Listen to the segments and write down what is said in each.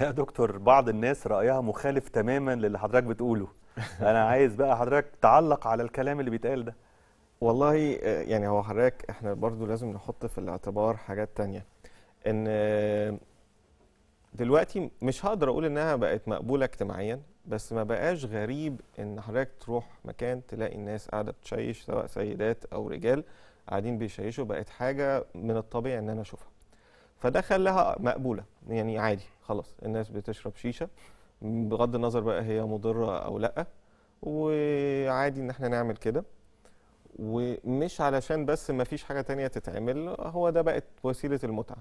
يا دكتور بعض الناس رايها مخالف تماما للي حضرتك بتقوله انا عايز بقى حضرتك تعلق على الكلام اللي بيتقال ده والله آه، يعني هو حضرتك احنا برضو لازم نحط في الاعتبار حاجات تانية ان آه، دلوقتي مش هقدر اقول انها بقت مقبوله اجتماعيا بس ما بقاش غريب ان حضرتك تروح مكان تلاقي الناس قاعده بتشيش سواء سيدات او رجال قاعدين بيشيشوا بقت حاجه من الطبيعي ان انا اشوفها فده خلاها مقبوله يعني عادي خلاص الناس بتشرب شيشه بغض النظر بقى هي مضره او لا وعادي ان احنا نعمل كده ومش علشان بس ما فيش حاجه تانية تتعمل هو ده بقت وسيله المتعه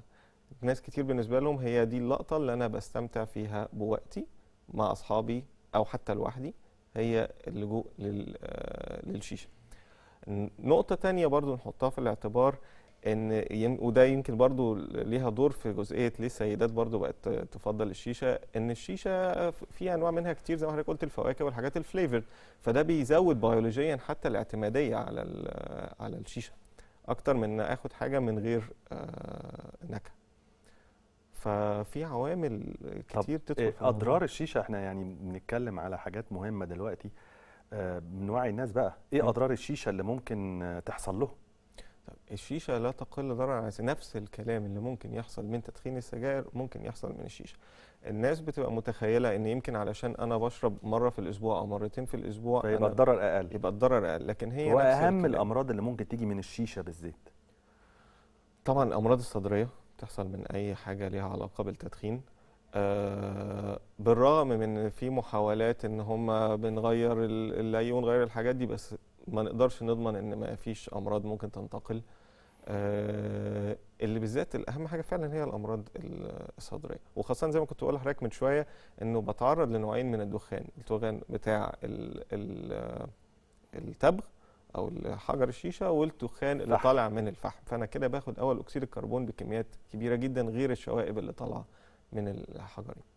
ناس كتير بالنسبه لهم هي دي اللقطه اللي انا بستمتع فيها بوقتي مع اصحابي او حتى لوحدي هي اللجوء آه، للشيشه نقطه تانية برضو نحطها في الاعتبار ان يم... وده يمكن برضو ليها دور في جزئيه ليه السيدات برضو بقت تفضل الشيشه ان الشيشه في انواع منها كتير زي ما حضرتك قلت الفواكه والحاجات الفليفر فده بيزود بيولوجيا حتى الاعتماديه على ال... على الشيشه اكتر من اخد حاجه من غير آه، نكهه ففي عوامل كتير آه، تدخل في اضرار الشيشه احنا يعني بنتكلم على حاجات مهمه دلوقتي بنوعي آه، الناس بقى ايه اضرار الشيشه اللي ممكن تحصل لهم الشيشه لا تقل ضررا عن نفس الكلام اللي ممكن يحصل من تدخين السجاير ممكن يحصل من الشيشه الناس بتبقى متخيله ان يمكن علشان انا بشرب مره في الاسبوع او مرتين في الاسبوع فيبقى الضرر اقل يبقى الضرر اقل لكن هي واهم الامراض اللي ممكن تيجي من الشيشه بالذات طبعا الامراض الصدريه بتحصل من اي حاجه ليها علاقه بالتدخين آه بالرغم من ان في محاولات ان هم بنغير الليون غير الحاجات دي بس ما نقدرش نضمن ان ما فيش امراض ممكن تنتقل آه، اللي بالذات الاهم حاجه فعلا هي الامراض الصدريه وخاصه زي ما كنت بقول لحضرتك من شويه انه بتعرض لنوعين من الدخان الدخان بتاع الـ الـ التبغ او حجر الشيشه والدخان اللي طالع من الفحم فانا كده باخد اول اكسيد الكربون بكميات كبيره جدا غير الشوائب اللي طالعه من الحجرين